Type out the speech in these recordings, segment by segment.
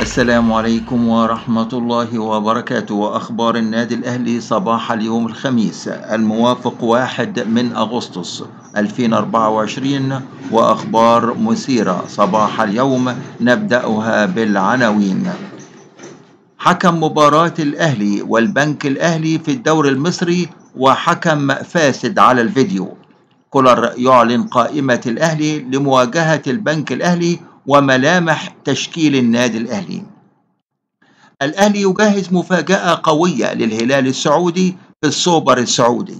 السلام عليكم ورحمة الله وبركاته وأخبار النادي الأهلي صباح اليوم الخميس الموافق واحد من أغسطس 2024 وأخبار مثيرة صباح اليوم نبدأها بالعناوين حكم مباراة الأهلي والبنك الأهلي في الدوري المصري وحكم فاسد على الفيديو كولر يعلن قائمة الأهلي لمواجهة البنك الأهلي وملامح تشكيل النادي الأهلي الأهلي يجهز مفاجأة قوية للهلال السعودي في السوبر السعودي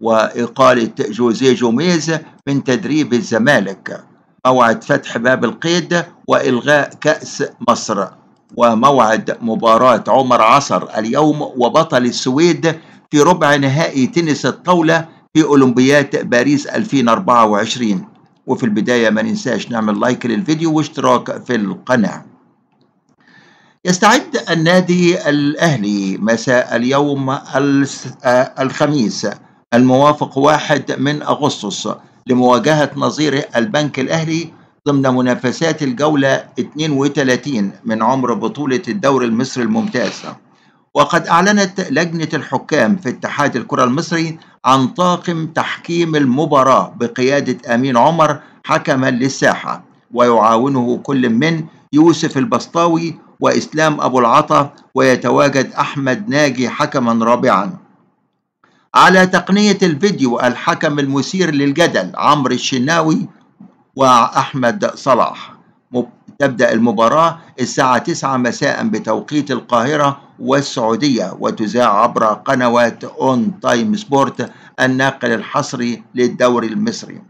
وإقالة جوزيه جوميز من تدريب الزمالك موعد فتح باب القيد وإلغاء كأس مصر وموعد مباراة عمر عصر اليوم وبطل السويد في ربع نهائي تنس الطاولة في أولمبياد باريس 2024 وفي البداية ما ننساش نعمل لايك للفيديو واشتراك في القناة يستعد النادي الأهلي مساء اليوم الخميس الموافق واحد من أغسطس لمواجهة نظير البنك الأهلي ضمن منافسات الجولة 32 من عمر بطولة الدوري المصري الممتاز وقد أعلنت لجنة الحكام في اتحاد الكرة المصري عن طاقم تحكيم المباراة بقيادة أمين عمر حكما للساحة ويعاونه كل من يوسف البسطاوي وإسلام أبو العطا ويتواجد أحمد ناجي حكما رابعا على تقنية الفيديو الحكم المثير للجدل عمرو الشناوي وأحمد صلاح تبدأ المباراة الساعة 9 مساء بتوقيت القاهرة والسعودية وتذاع عبر قنوات أون تايم سبورت الناقل الحصري للدوري المصري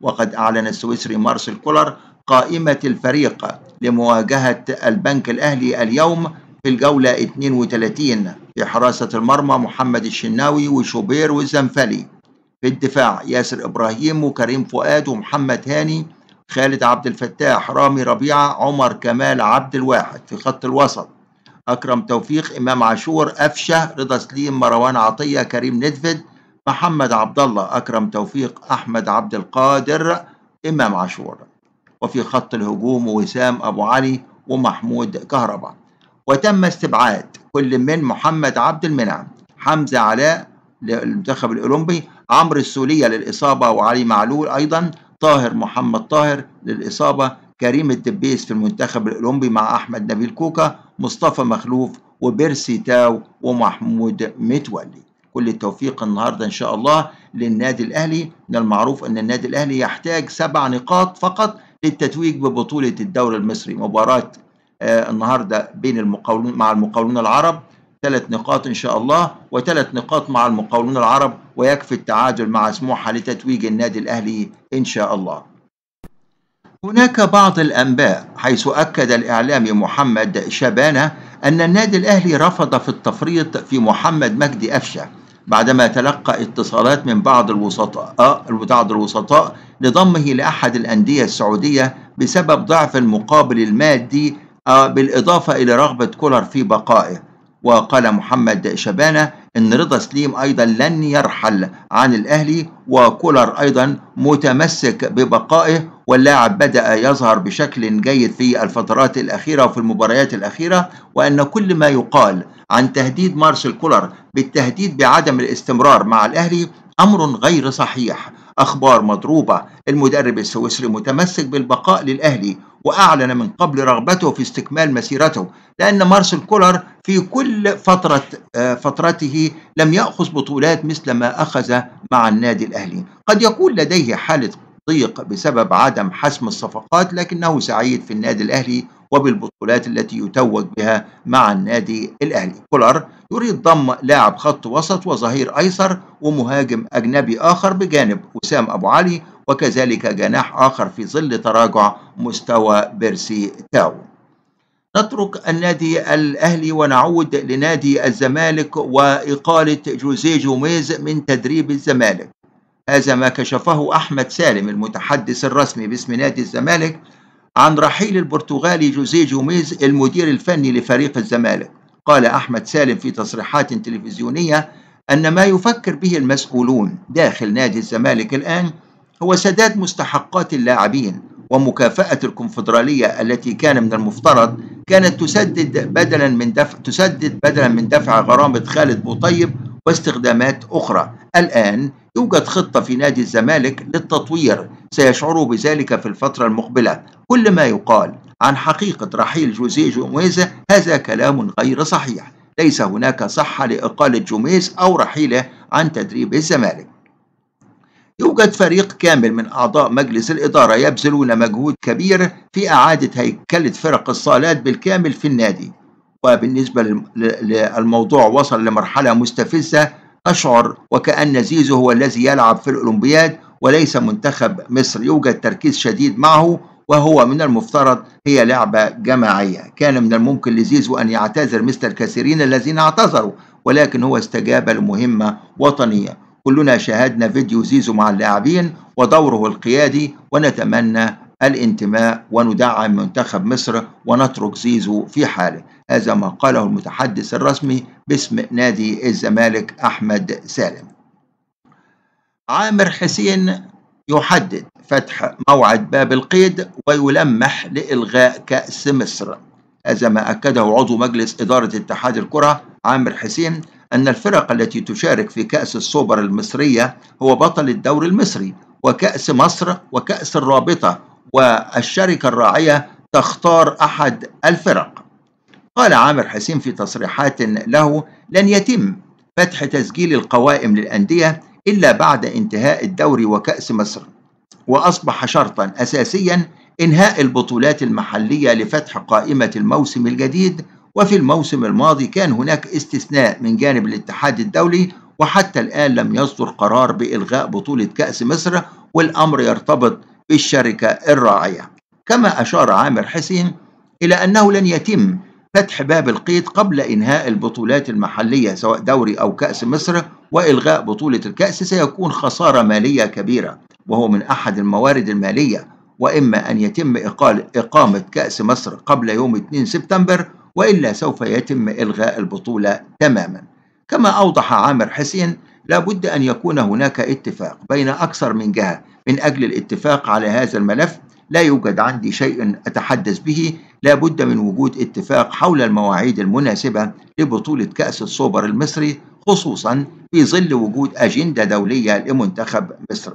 وقد أعلن السويسري مارسيل كولر قائمة الفريق لمواجهة البنك الأهلي اليوم في الجولة 32 في حراسة المرمى محمد الشناوي وشوبير والزنفلي في الدفاع ياسر إبراهيم وكريم فؤاد ومحمد هاني خالد عبد الفتاح رامي ربيعة عمر كمال عبد الواحد في خط الوسط أكرم توفيق إمام عاشور أفشة رضا سليم مروان عطية كريم ندفد محمد عبد الله أكرم توفيق أحمد عبد القادر إمام عاشور وفي خط الهجوم وسام أبو علي ومحمود كهربا وتم استبعاد كل من محمد عبد المنعم حمزة علاء للمنتخب الأولمبي عمرو السولية للإصابة وعلي معلول أيضا طاهر محمد طاهر للإصابة كريم الدبيس في المنتخب الأولمبي مع أحمد نبيل كوكا مصطفى مخلوف وبيرسي تاو ومحمود متولي كل التوفيق النهارده ان شاء الله للنادي الاهلي من المعروف ان النادي الاهلي يحتاج سبع نقاط فقط للتتويج ببطوله الدوري المصري مباراه آه النهارده بين المقاولون مع المقاولون العرب ثلاث نقاط ان شاء الله وثلاث نقاط مع المقاولون العرب ويكفي التعادل مع سموحه لتتويج النادي الاهلي ان شاء الله هناك بعض الأنباء حيث أكد الإعلامي محمد شبانة أن النادي الأهلي رفض في التفريط في محمد مجدي أفشة بعدما تلقى اتصالات من بعض الوسطاء بعض الوسطاء لضمه لأحد الأندية السعودية بسبب ضعف المقابل المادي آه، بالإضافة إلى رغبة كولر في بقائه وقال محمد شبانة إن رضا سليم أيضا لن يرحل عن الأهلي وكولر أيضا متمسك ببقائه واللاعب بدأ يظهر بشكل جيد في الفترات الأخيرة وفي المباريات الأخيرة وأن كل ما يقال عن تهديد مارسيل كولر بالتهديد بعدم الاستمرار مع الأهلي أمر غير صحيح أخبار مضروبة المدرب السويسري متمسك بالبقاء للأهلي وأعلن من قبل رغبته في استكمال مسيرته لأن مارسيل كولر في كل فترة آه، فترته لم يأخذ بطولات مثل ما أخذ مع النادي الأهلي قد يكون لديه حالة ضيق بسبب عدم حسم الصفقات لكنه سعيد في النادي الأهلي وبالبطولات التي يتوج بها مع النادي الأهلي كولر يريد ضم لاعب خط وسط وظهير أيسر ومهاجم أجنبي آخر بجانب وسام أبو علي وكذلك جناح آخر في ظل تراجع مستوى بيرسي تاو نترك النادي الأهلي ونعود لنادي الزمالك وإقالة جوزيه جوميز من تدريب الزمالك هذا ما كشفه أحمد سالم المتحدث الرسمي باسم نادي الزمالك عن رحيل البرتغالي جوزيه جوميز المدير الفني لفريق الزمالك قال أحمد سالم في تصريحات تلفزيونية أن ما يفكر به المسؤولون داخل نادي الزمالك الآن هو سداد مستحقات اللاعبين ومكافأة الكونفدرالية التي كان من المفترض كانت تسدد بدلا من دفع تسدد بدلا من دفع غرامة خالد بوطيب واستخدامات أخرى. الآن يوجد خطة في نادي الزمالك للتطوير سيشعر بذلك في الفترة المقبلة كل ما يقال عن حقيقة رحيل جوزيه جوميزة هذا كلام غير صحيح ليس هناك صحة لإقالة جوميز أو رحيله عن تدريب الزمالك يوجد فريق كامل من أعضاء مجلس الإدارة يبذلون مجهود كبير في إعادة هيكلة فرق الصالات بالكامل في النادي وبالنسبة للموضوع وصل لمرحلة مستفزة أشعر وكأن زيزو هو الذي يلعب في الأولمبياد وليس منتخب مصر يوجد تركيز شديد معه وهو من المفترض هي لعبة جماعية كان من الممكن لزيزو أن يعتذر مثل الكثيرين الذين اعتذروا ولكن هو استجاب لمهمة وطنية كلنا شاهدنا فيديو زيزو مع اللاعبين ودوره القيادي ونتمنى الانتماء وندعم منتخب مصر ونترك زيزو في حاله هذا ما قاله المتحدث الرسمي باسم نادي الزمالك أحمد سالم عامر حسين يحدد فتح موعد باب القيد ويلمح لإلغاء كأس مصر هذا ما أكده عضو مجلس إدارة اتحاد الكرة عامر حسين أن الفرق التي تشارك في كأس السوبر المصرية هو بطل الدوري المصري وكأس مصر وكأس الرابطة والشركة الراعية تختار أحد الفرق قال عامر حسين في تصريحات له لن يتم فتح تسجيل القوائم للأندية إلا بعد انتهاء الدوري وكأس مصر وأصبح شرطا أساسيا إنهاء البطولات المحلية لفتح قائمة الموسم الجديد وفي الموسم الماضي كان هناك استثناء من جانب الاتحاد الدولي وحتى الآن لم يصدر قرار بإلغاء بطولة كأس مصر والأمر يرتبط بالشركة الراعية كما أشار عامر حسين إلى أنه لن يتم فتح باب القيد قبل إنهاء البطولات المحلية سواء دوري أو كأس مصر وإلغاء بطولة الكأس سيكون خسارة مالية كبيرة وهو من أحد الموارد المالية وإما أن يتم إقامة كأس مصر قبل يوم 2 سبتمبر وإلا سوف يتم إلغاء البطولة تماما كما أوضح عامر حسين لابد أن يكون هناك اتفاق بين أكثر من جهة من أجل الاتفاق على هذا الملف لا يوجد عندي شيء أتحدث به لابد من وجود اتفاق حول المواعيد المناسبة لبطولة كأس السوبر المصري خصوصا في ظل وجود أجندة دولية لمنتخب مصر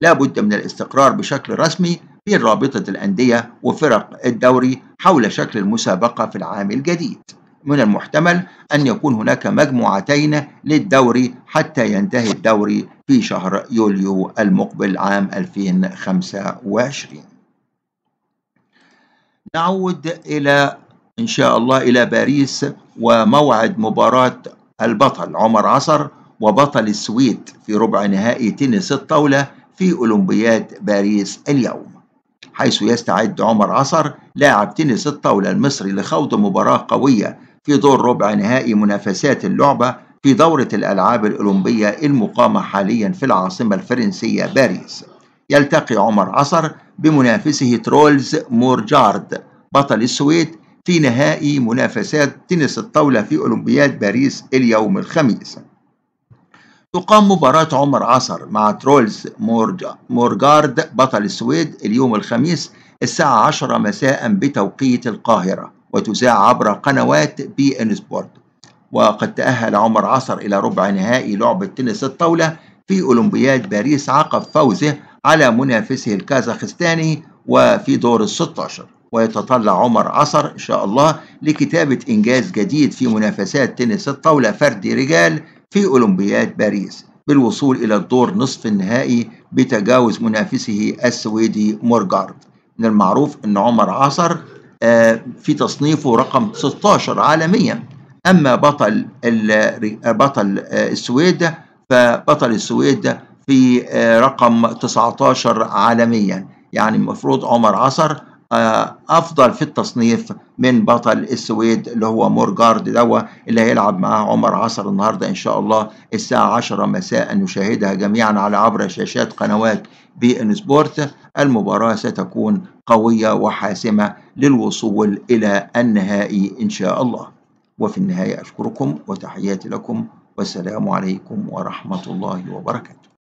لا بد من الاستقرار بشكل رسمي بين رابطة الأندية وفرق الدوري حول شكل المسابقة في العام الجديد من المحتمل أن يكون هناك مجموعتين للدوري حتى ينتهي الدوري في شهر يوليو المقبل عام 2025 نعود إلى إن شاء الله إلى باريس وموعد مباراة البطل عمر عصر وبطل السويد في ربع نهائي تنس الطاولة في أولمبياد باريس اليوم حيث يستعد عمر عصر لاعب تنس الطاولة المصري لخوض مباراة قوية في دور ربع نهائي منافسات اللعبة في دورة الألعاب الأولمبية المقامة حاليا في العاصمة الفرنسية باريس يلتقي عمر عصر بمنافسه ترولز مورجارد بطل السويد في نهائي منافسات تنس الطاولة في أولمبياد باريس اليوم الخميس تقام مباراة عمر عصر مع ترولز مورجا مورجارد بطل السويد اليوم الخميس الساعة 10 مساء بتوقيت القاهرة وتذاع عبر قنوات بي ان سبورت وقد تأهل عمر عصر إلى ربع نهائي لعبة تنس الطاولة في أولمبياد باريس عقب فوزه على منافسه الكازاخستاني وفي دور ال 16 ويتطلع عمر عصر إن شاء الله لكتابة إنجاز جديد في منافسات تنس الطاولة فردي رجال في أولمبياد باريس بالوصول إلى الدور نصف النهائي بتجاوز منافسه السويدي مورجارد من المعروف أن عمر عصر آه، في تصنيفه رقم 16 عالميا أما بطل آه، بطل آه، السويد فبطل السويد في رقم 19 عالميا يعني المفروض عمر عصر آه، افضل في التصنيف من بطل السويد اللي هو مورجارد دوا اللي هيلعب معاه عمر عصر النهارده ان شاء الله الساعه 10 مساء نشاهدها جميعا على عبر شاشات قنوات بي ان سبورت المباراه ستكون قويه وحاسمه للوصول الى النهائي ان شاء الله وفي النهايه اشكركم وتحياتي لكم والسلام عليكم ورحمه الله وبركاته